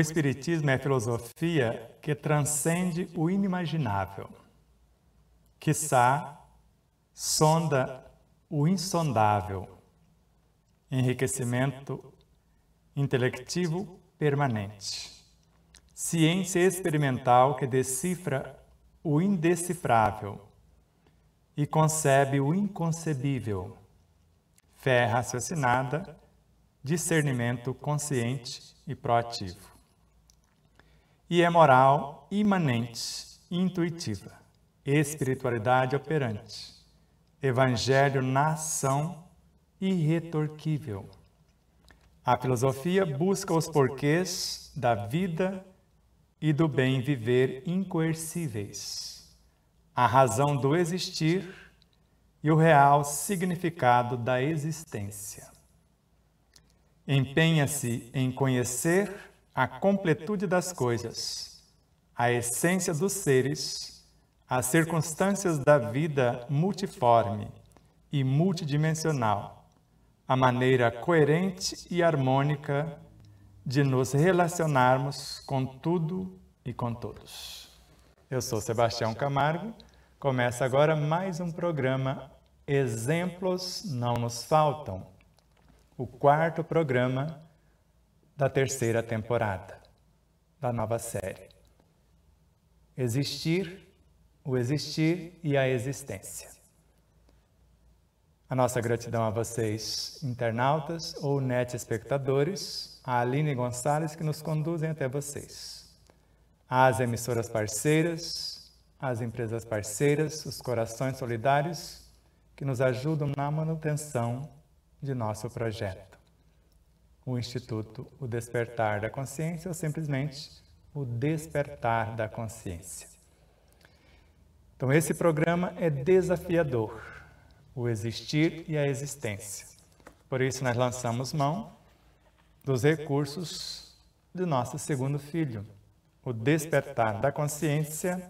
O Espiritismo é a filosofia que transcende o inimaginável, que sonda o insondável, enriquecimento intelectivo permanente, ciência experimental que decifra o indecifrável e concebe o inconcebível, fé raciocinada, discernimento consciente e proativo e é moral imanente, intuitiva, espiritualidade operante, evangelho na ação irretorquível. A filosofia busca os porquês da vida e do bem viver incoercíveis, a razão do existir e o real significado da existência. Empenha-se em conhecer a completude das coisas, a essência dos seres, as circunstâncias da vida multiforme e multidimensional, a maneira coerente e harmônica de nos relacionarmos com tudo e com todos. Eu sou Sebastião Camargo. Começa agora mais um programa Exemplos Não Nos Faltam, o quarto programa da terceira temporada da nova série. Existir, o existir e a existência. A nossa gratidão a vocês, internautas ou net espectadores, a Aline Gonçalves que nos conduzem até vocês. As emissoras parceiras, as empresas parceiras, os corações solidários que nos ajudam na manutenção de nosso projeto o Instituto O Despertar da Consciência ou simplesmente O Despertar da Consciência. Então, esse programa é desafiador, o existir e a existência. Por isso, nós lançamos mão dos recursos do nosso segundo filho, o Despertar da Consciência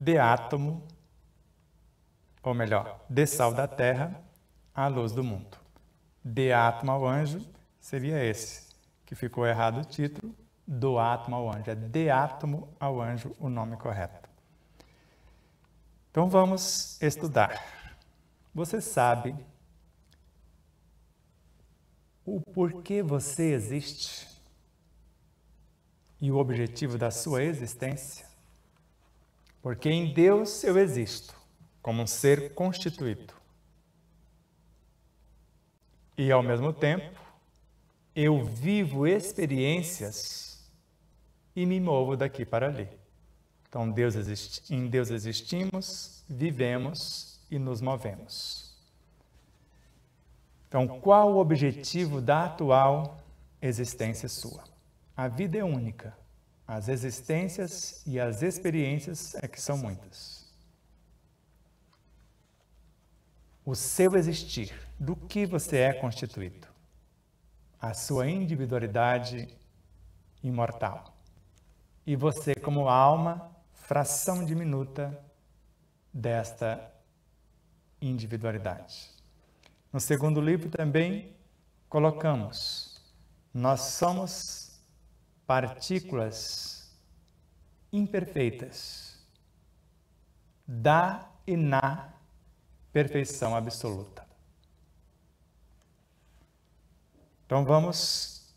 de Átomo, ou melhor, de Sal da Terra à Luz do Mundo de Atma ao anjo seria esse, que ficou errado o título, do átomo ao anjo. É de átomo ao anjo o nome correto. Então vamos estudar. Você sabe o porquê você existe e o objetivo da sua existência? Porque em Deus eu existo como um ser constituído. E ao mesmo tempo, eu vivo experiências e me movo daqui para ali. Então, Deus em Deus existimos, vivemos e nos movemos. Então, qual o objetivo da atual existência sua? A vida é única. As existências e as experiências é que são muitas. o seu existir, do que você é constituído, a sua individualidade imortal. E você, como alma, fração diminuta desta individualidade. No segundo livro também colocamos: nós somos partículas imperfeitas da e na perfeição absoluta. Então vamos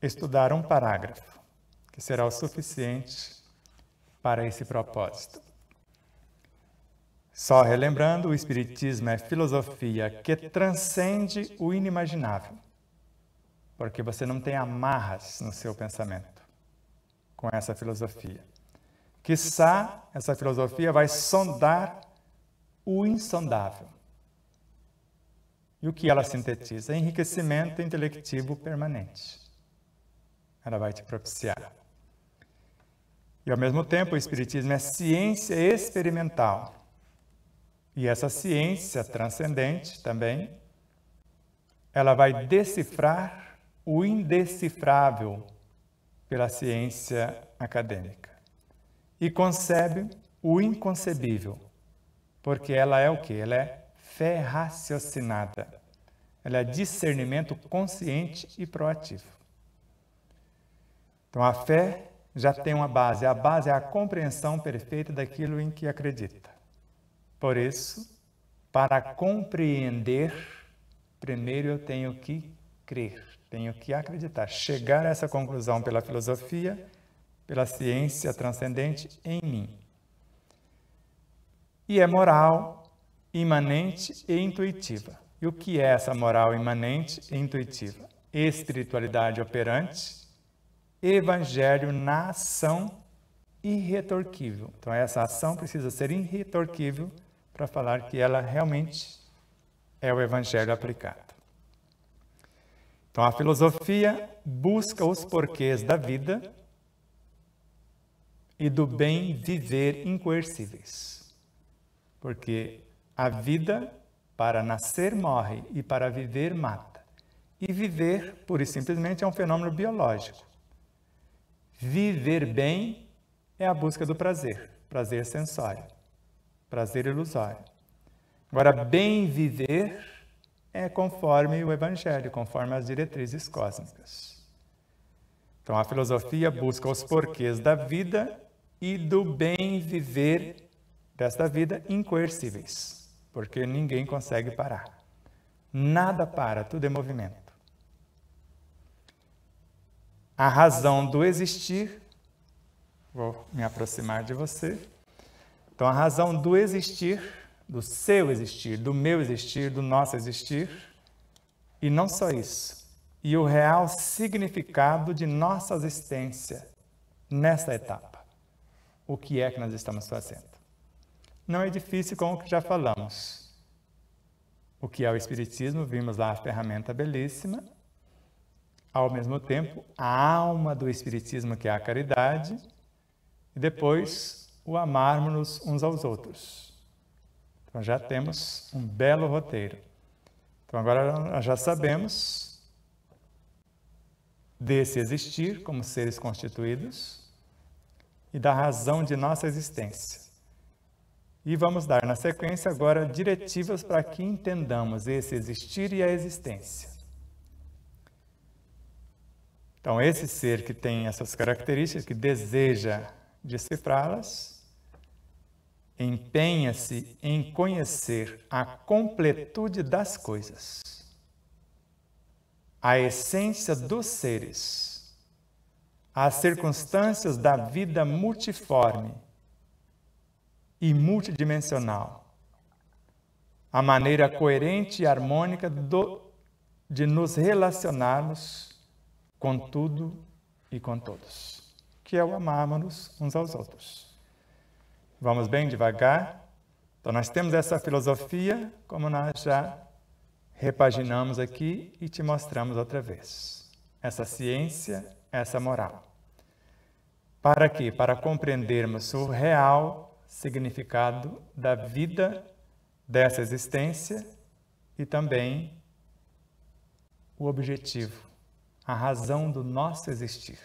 estudar um parágrafo que será o suficiente para esse propósito. Só relembrando, o Espiritismo é filosofia que transcende o inimaginável, porque você não tem amarras no seu pensamento com essa filosofia. Quizá essa filosofia vai sondar o insondável. E o que ela sintetiza? Enriquecimento intelectivo permanente. Ela vai te propiciar. E ao mesmo tempo, o Espiritismo é ciência experimental. E essa ciência transcendente também, ela vai decifrar o indecifrável pela ciência acadêmica. E concebe o inconcebível porque ela é o que? Ela é fé raciocinada. Ela é discernimento consciente e proativo. Então a fé já tem uma base. A base é a compreensão perfeita daquilo em que acredita. Por isso, para compreender, primeiro eu tenho que crer, tenho que acreditar, chegar a essa conclusão pela filosofia, pela ciência transcendente em mim e é moral, imanente e intuitiva. E o que é essa moral imanente e intuitiva? Espiritualidade operante, evangelho na ação irretorquível. Então, essa ação precisa ser irretorquível para falar que ela realmente é o evangelho aplicado. Então, a filosofia busca os porquês da vida e do bem viver incoercíveis porque a vida para nascer morre e para viver mata. E viver, pura e simplesmente, é um fenômeno biológico. Viver bem é a busca do prazer, prazer sensório, prazer ilusório. Agora, bem viver é conforme o Evangelho, conforme as diretrizes cósmicas. Então, a filosofia busca os porquês da vida e do bem viver desta vida incoercíveis, porque ninguém consegue parar. Nada para, tudo é movimento. A razão do existir, vou me aproximar de você. Então, a razão do existir, do seu existir, do meu existir, do nosso existir, e não só isso, e o real significado de nossa existência nessa etapa. O que é que nós estamos fazendo? não é difícil com o que já falamos. O que é o Espiritismo, vimos lá a ferramenta belíssima. Ao mesmo tempo, a alma do Espiritismo, que é a caridade. E depois, o amarmos-nos uns aos outros. Então já temos um belo roteiro. Então agora nós já sabemos desse existir como seres constituídos e da razão de nossa existência. E vamos dar na sequência agora diretivas para que entendamos esse existir e a existência. Então, esse ser que tem essas características, que deseja decifrá-las, empenha-se em conhecer a completude das coisas, a essência dos seres, as circunstâncias da vida multiforme e multidimensional. A maneira coerente e harmônica do, de nos relacionarmos com tudo e com todos, que é o amarmos uns aos outros. Vamos bem devagar. Então, nós temos essa filosofia, como nós já repaginamos aqui e te mostramos outra vez. Essa ciência, essa moral. Para quê? Para compreendermos o real significado da vida dessa existência e também o objetivo, a razão do nosso existir.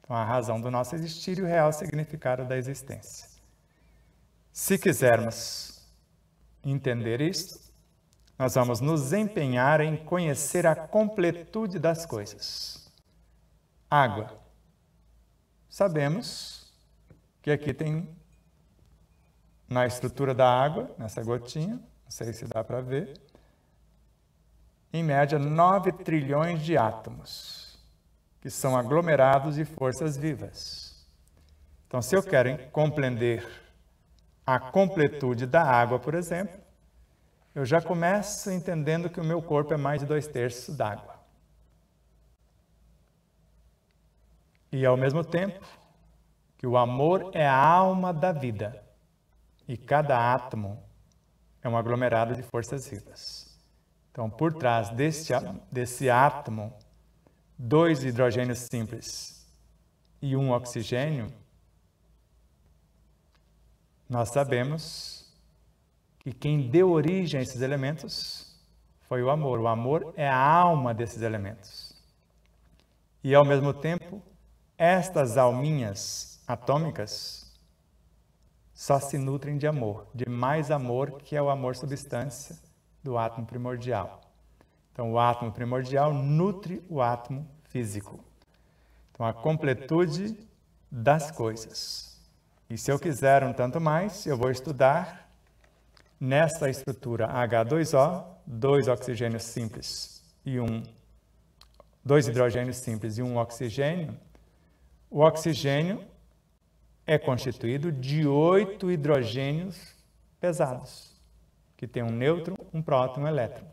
Então, a razão do nosso existir e o real significado da existência. Se quisermos entender isto, nós vamos nos empenhar em conhecer a completude das coisas. Água. Sabemos que aqui tem na estrutura da água, nessa gotinha, não sei se dá para ver, em média 9 trilhões de átomos, que são aglomerados de forças vivas. Então, se eu quero compreender a completude da água, por exemplo, eu já começo entendendo que o meu corpo é mais de dois terços d'água. E, ao mesmo tempo, o amor é a alma da vida. E cada átomo é um aglomerado de forças vivas. Então, por trás desse, desse átomo, dois hidrogênios simples e um oxigênio, nós sabemos que quem deu origem a esses elementos foi o amor. O amor é a alma desses elementos. E, ao mesmo tempo, estas alminhas atômicas só se nutrem de amor, de mais amor que é o amor substância do átomo primordial. Então, o átomo primordial nutre o átomo físico. Então, a completude das coisas. E se eu quiser um tanto mais, eu vou estudar nessa estrutura H2O, dois oxigênios simples e um dois hidrogênios simples e um oxigênio. O oxigênio é constituído de oito hidrogênios pesados, que tem um nêutron, um próton, um elétron.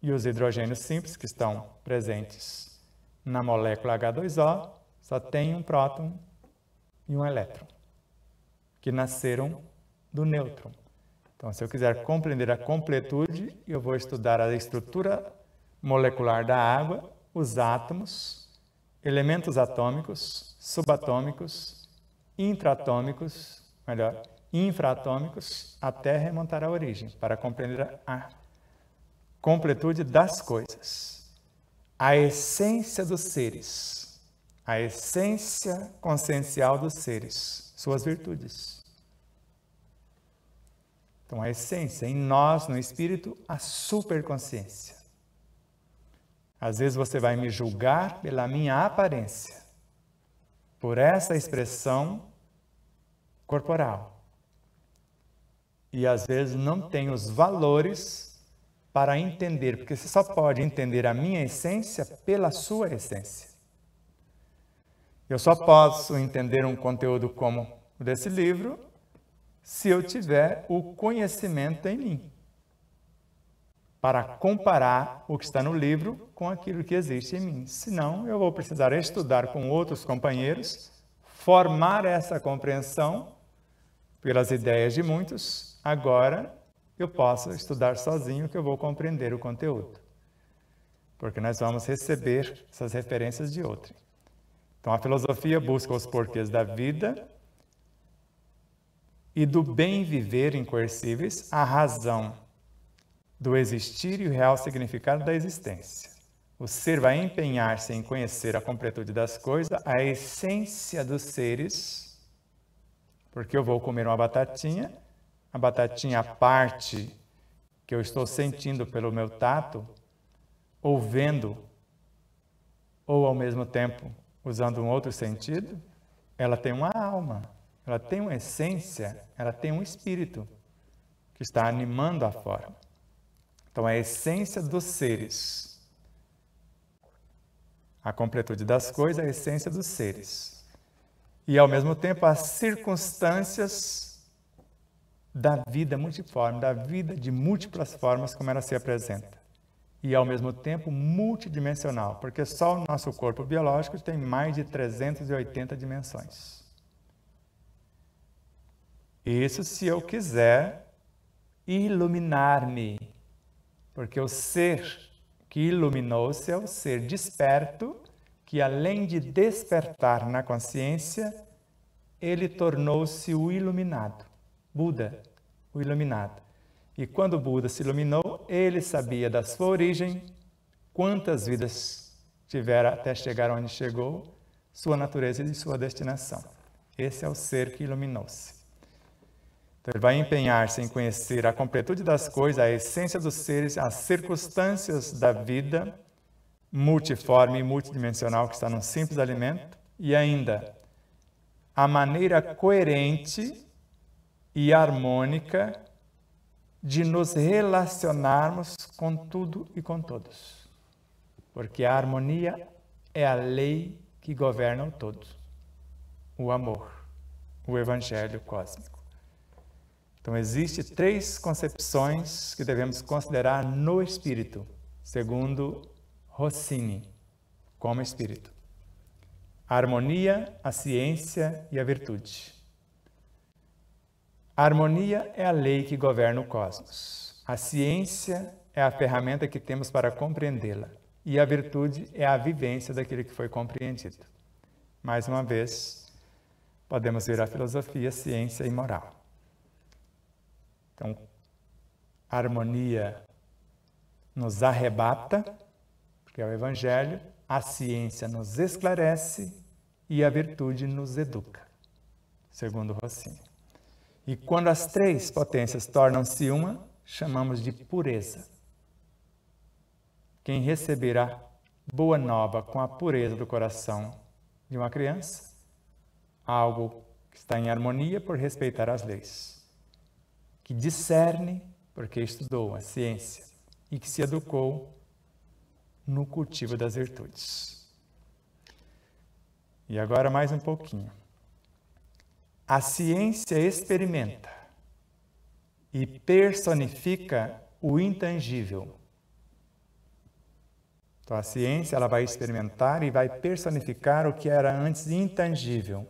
E os hidrogênios simples, que estão presentes na molécula H2O, só tem um próton e um elétron, que nasceram do nêutron. Então, se eu quiser compreender a completude, eu vou estudar a estrutura molecular da água, os átomos, elementos atômicos, subatômicos, intraatômicos, melhor, infraatômicos, até remontar à origem, para compreender a completude das coisas. A essência dos seres, a essência consciencial dos seres, suas virtudes. Então, a essência, em nós, no espírito, a superconsciência. Às vezes você vai me julgar pela minha aparência, por essa expressão corporal. E às vezes não tem os valores para entender, porque você só pode entender a minha essência pela sua essência. Eu só posso entender um conteúdo como o desse livro se eu tiver o conhecimento em mim para comparar o que está no livro com aquilo que existe em mim. Senão, eu vou precisar estudar com outros companheiros, formar essa compreensão pelas ideias de muitos, agora eu posso estudar sozinho que eu vou compreender o conteúdo. Porque nós vamos receber essas referências de outro. Então a filosofia busca os porquês da vida e do bem viver incoercíveis, a razão do existir e o real significado da existência. O ser vai empenhar-se em conhecer a completude das coisas, a essência dos seres porque eu vou comer uma batatinha, a batatinha parte que eu estou sentindo pelo meu tato, ou vendo, ou ao mesmo tempo usando um outro sentido, ela tem uma alma, ela tem uma essência, ela tem um espírito que está animando a forma. Então, é a essência dos seres. A completude das coisas, é a essência dos seres e ao mesmo tempo as circunstâncias da vida multiforme, da vida de múltiplas formas como ela se apresenta. E ao mesmo tempo multidimensional, porque só o nosso corpo biológico tem mais de 380 dimensões. Isso se eu quiser iluminar-me, porque o ser que iluminou-se é o ser desperto que além de despertar na consciência, ele tornou-se o iluminado, Buda, o iluminado. E quando Buda se iluminou, ele sabia da sua origem, quantas vidas tivera até chegar onde chegou, sua natureza e sua destinação. Esse é o ser que iluminou-se. Então, ele vai empenhar-se em conhecer a completude das coisas, a essência dos seres, as circunstâncias da vida, multiforme e multidimensional que está num simples alimento, e ainda a maneira coerente e harmônica de nos relacionarmos com tudo e com todos. Porque a harmonia é a lei que governa o todo, o amor, o evangelho cósmico. Então existe três concepções que devemos considerar no espírito, segundo Rossini, como espírito. A harmonia, a ciência e a virtude. A harmonia é a lei que governa o cosmos. A ciência é a ferramenta que temos para compreendê-la. E a virtude é a vivência daquilo que foi compreendido. Mais uma vez, podemos ver a filosofia, ciência e moral. Então, a harmonia nos arrebata que é o Evangelho, a ciência nos esclarece e a virtude nos educa, segundo Rossini. E quando as três potências tornam-se uma, chamamos de pureza. Quem receberá boa nova com a pureza do coração de uma criança, algo que está em harmonia por respeitar as leis, que discerne porque estudou a ciência e que se educou no cultivo das virtudes. E agora mais um pouquinho. A ciência experimenta e personifica o intangível. Então a ciência ela vai experimentar e vai personificar o que era antes intangível.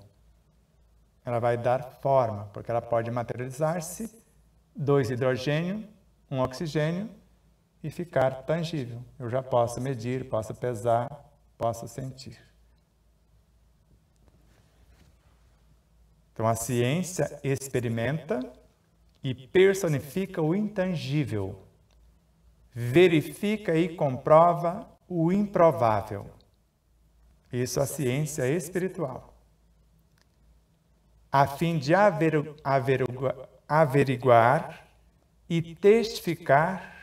Ela vai dar forma, porque ela pode materializar-se dois hidrogênio, um oxigênio e ficar tangível. Eu já posso medir, posso pesar, posso sentir. Então a ciência experimenta e personifica o intangível, verifica e comprova o improvável. Isso é a ciência espiritual. A fim de averiguar, averiguar e testificar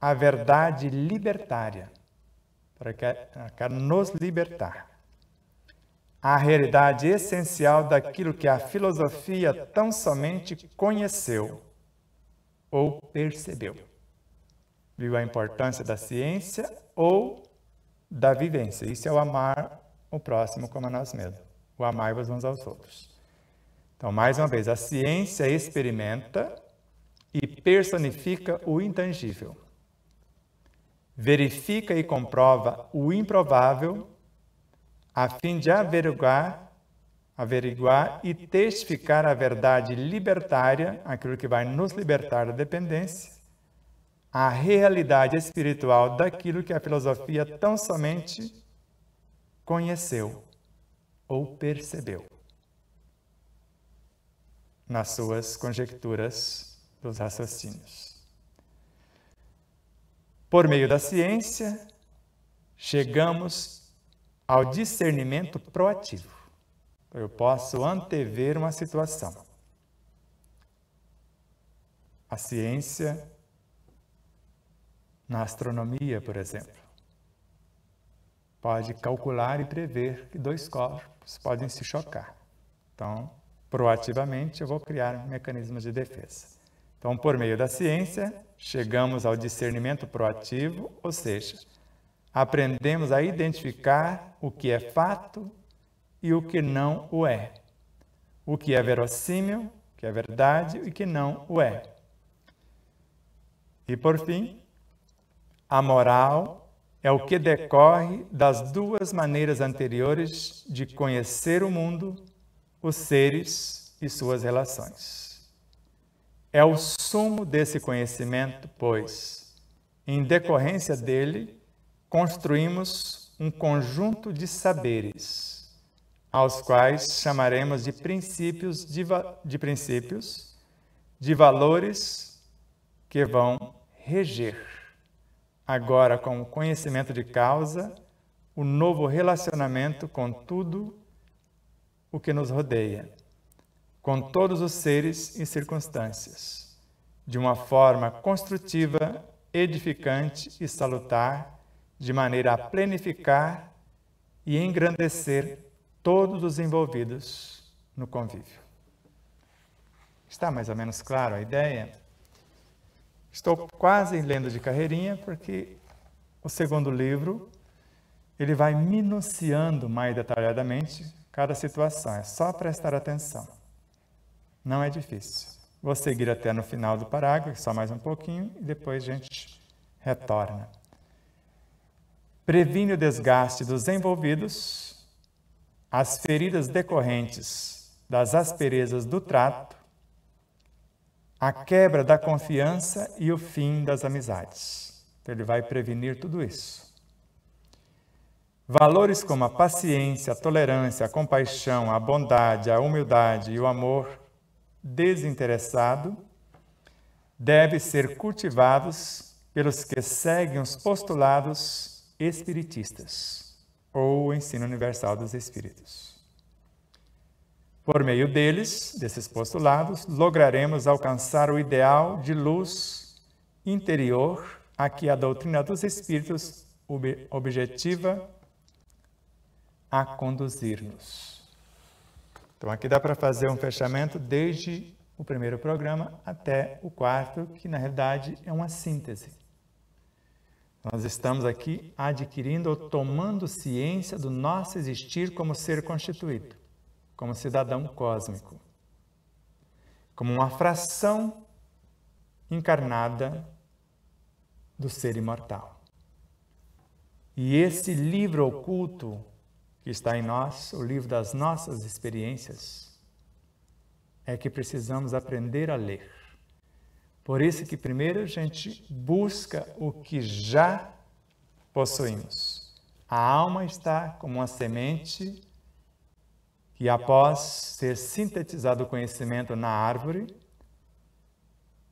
a verdade libertária, para, que, ah, para nos libertar. A realidade essencial daquilo que a filosofia tão somente conheceu ou percebeu. Viu a importância da ciência ou da vivência? Isso é o amar o próximo como a nós mesmos, o amar-vos uns aos outros. Então, mais uma vez, a ciência experimenta e personifica o intangível verifica e comprova o improvável a fim de averiguar, averiguar e testificar a verdade libertária, aquilo que vai nos libertar da dependência, a realidade espiritual daquilo que a filosofia tão somente conheceu ou percebeu nas suas conjecturas dos raciocínios. Por meio da ciência, chegamos ao discernimento proativo. Eu posso antever uma situação. A ciência na astronomia, por exemplo, pode calcular e prever que dois corpos podem se chocar. Então, proativamente, eu vou criar mecanismos de defesa. Então, por meio da ciência, chegamos ao discernimento proativo, ou seja, aprendemos a identificar o que é fato e o que não o é, o que é verossímil, que é verdade e que não o é. E por fim, a moral é o que decorre das duas maneiras anteriores de conhecer o mundo, os seres e suas relações. É o sumo desse conhecimento, pois, em decorrência dele, construímos um conjunto de saberes, aos quais chamaremos de princípios de, de princípios, de valores que vão reger. Agora, com o conhecimento de causa, o novo relacionamento com tudo o que nos rodeia com todos os seres e circunstâncias, de uma forma construtiva, edificante e salutar, de maneira a plenificar e engrandecer todos os envolvidos no convívio. Está mais ou menos claro a ideia? Estou quase lendo de carreirinha porque o segundo livro ele vai minuciando mais detalhadamente cada situação, é só prestar atenção. Não é difícil. Vou seguir até no final do parágrafo, só mais um pouquinho, e depois a gente retorna. Previne o desgaste dos envolvidos, as feridas decorrentes das asperezas do trato, a quebra da confiança e o fim das amizades. Então, ele vai prevenir tudo isso. Valores como a paciência, a tolerância, a compaixão, a bondade, a humildade e o amor desinteressado deve ser cultivados pelos que seguem os postulados espiritistas ou o ensino universal dos espíritos. Por meio deles, desses postulados, lograremos alcançar o ideal de luz interior a que a doutrina dos espíritos ob objetiva a conduzir-nos. Então aqui dá para fazer um fechamento desde o primeiro programa até o quarto, que na realidade é uma síntese. Nós estamos aqui adquirindo ou tomando ciência do nosso existir como ser constituído, como cidadão cósmico, como uma fração encarnada do ser imortal. E esse livro oculto que está em nós, o livro das nossas experiências, é que precisamos aprender a ler. Por isso que primeiro a gente busca o que já possuímos. A alma está como uma semente que após ser sintetizado o conhecimento na árvore,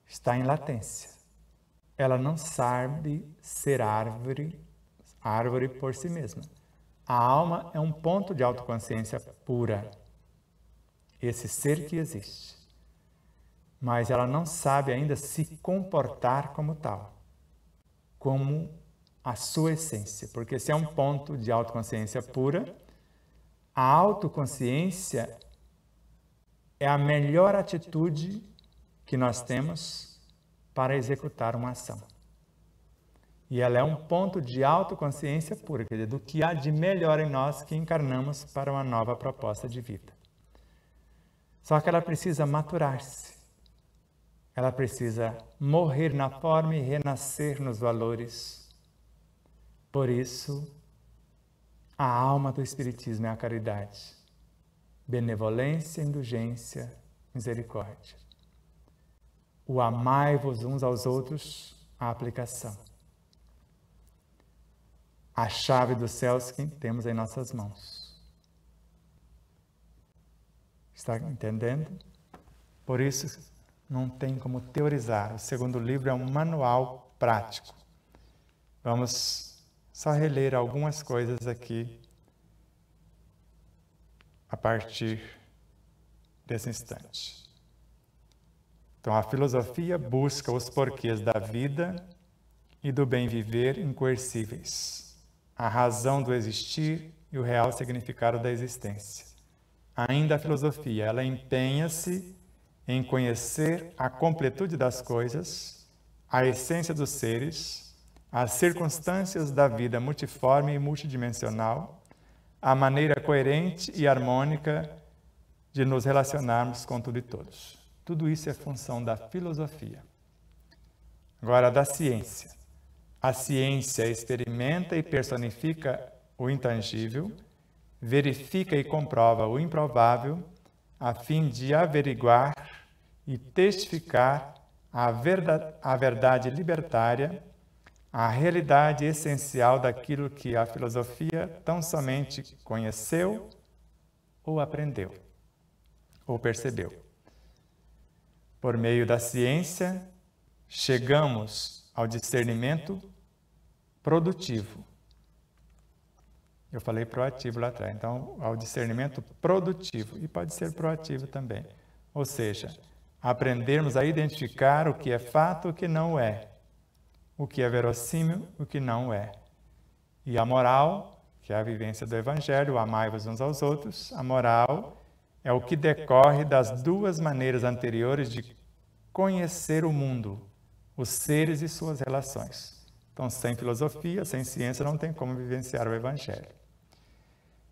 está em latência. Ela não sabe ser árvore, árvore por si mesma. A alma é um ponto de autoconsciência pura. Esse ser que existe. Mas ela não sabe ainda se comportar como tal, como a sua essência. Porque se é um ponto de autoconsciência pura, a autoconsciência é a melhor atitude que nós temos para executar uma ação. E ela é um ponto de autoconsciência pura, quer dizer, do que há de melhor em nós que encarnamos para uma nova proposta de vida. Só que ela precisa maturar-se. Ela precisa morrer na forma e renascer nos valores. Por isso, a alma do Espiritismo é a caridade, benevolência, indulgência, misericórdia. O amai-vos uns aos outros, a aplicação a chave dos céus que temos em nossas mãos. Está entendendo? Por isso, não tem como teorizar. O segundo livro é um manual prático. Vamos só reler algumas coisas aqui a partir desse instante. Então, a filosofia busca os porquês da vida e do bem viver incoercíveis a razão do existir e o real significado da existência. Ainda a filosofia, ela empenha-se em conhecer a completude das coisas, a essência dos seres, as circunstâncias da vida multiforme e multidimensional, a maneira coerente e harmônica de nos relacionarmos com tudo e todos. Tudo isso é função da filosofia. Agora, da ciência. A ciência experimenta e personifica o intangível, verifica e comprova o improvável, a fim de averiguar e testificar a, verda, a verdade libertária, a realidade essencial daquilo que a filosofia tão somente conheceu ou aprendeu ou percebeu. Por meio da ciência, chegamos ao discernimento produtivo. Eu falei proativo lá atrás, então ao discernimento produtivo e pode ser proativo também. Ou seja, aprendermos a identificar o que é fato e o que não é, o que é verossímil e o que não é. E a moral, que é a vivência do evangelho, amai-vos uns aos outros, a moral é o que decorre das duas maneiras anteriores de conhecer o mundo os seres e suas relações. Então, sem filosofia, sem ciência, não tem como vivenciar o Evangelho.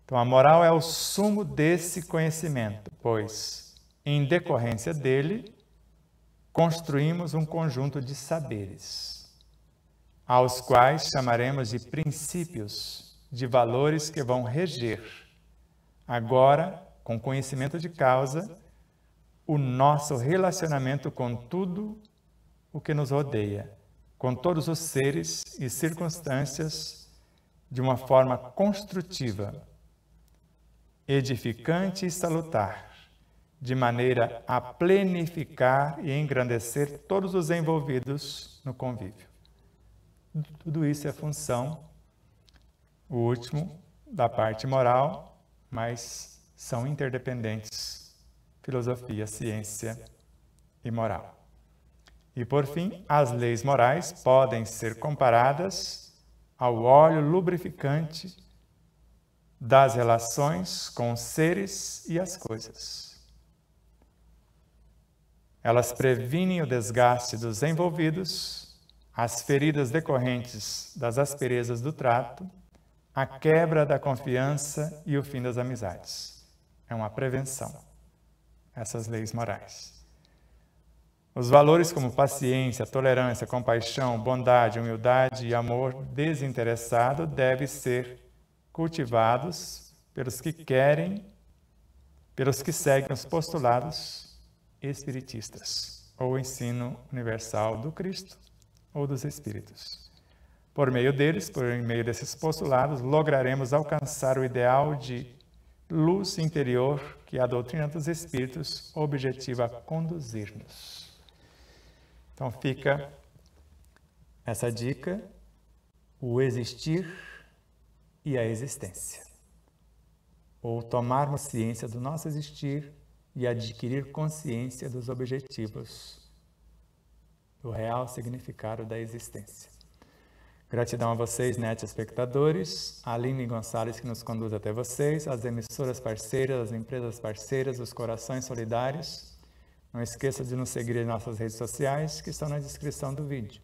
Então, a moral é o sumo desse conhecimento, pois, em decorrência dele, construímos um conjunto de saberes, aos quais chamaremos de princípios, de valores que vão reger, agora, com conhecimento de causa, o nosso relacionamento com tudo o que nos rodeia, com todos os seres e circunstâncias, de uma forma construtiva, edificante e salutar, de maneira a plenificar e engrandecer todos os envolvidos no convívio. Tudo isso é função, o último, da parte moral, mas são interdependentes filosofia, ciência e moral. E por fim, as leis morais podem ser comparadas ao óleo lubrificante das relações com os seres e as coisas. Elas previnem o desgaste dos envolvidos, as feridas decorrentes das asperezas do trato, a quebra da confiança e o fim das amizades. É uma é prevenção, essas leis morais. Os valores como paciência, tolerância, compaixão, bondade, humildade e amor desinteressado devem ser cultivados pelos que querem, pelos que seguem os postulados espiritistas ou ensino universal do Cristo ou dos espíritos. Por meio deles, por meio desses postulados, lograremos alcançar o ideal de luz interior que a doutrina dos espíritos objetiva conduzir-nos. Então, então fica essa dica: o existir e a existência. Ou tomarmos ciência do nosso existir e adquirir consciência dos objetivos, do real significado da existência. Gratidão a vocês, net espectadores, a Aline Gonçalves que nos conduz até vocês, as emissoras parceiras, as empresas parceiras, os corações solidários não esqueça de nos seguir em nossas redes sociais que estão na descrição do vídeo.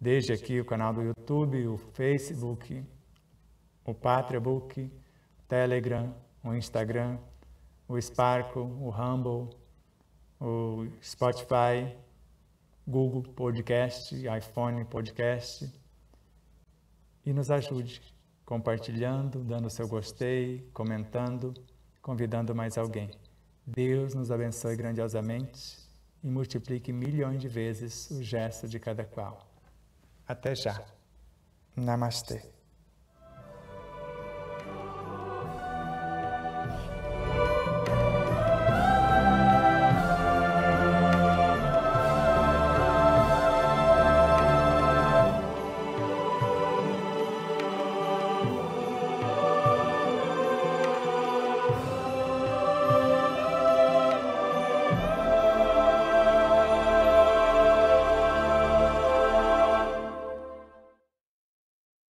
Desde aqui o canal do YouTube, o Facebook, o Patreon, o Telegram, o Instagram, o Sparkle, o Humble, o Spotify, Google Podcast, iPhone Podcast. E nos ajude compartilhando, dando seu gostei, comentando, convidando mais alguém. Deus nos abençoe grandiosamente e multiplique milhões de vezes o gesto de cada qual. Até já. Namastê.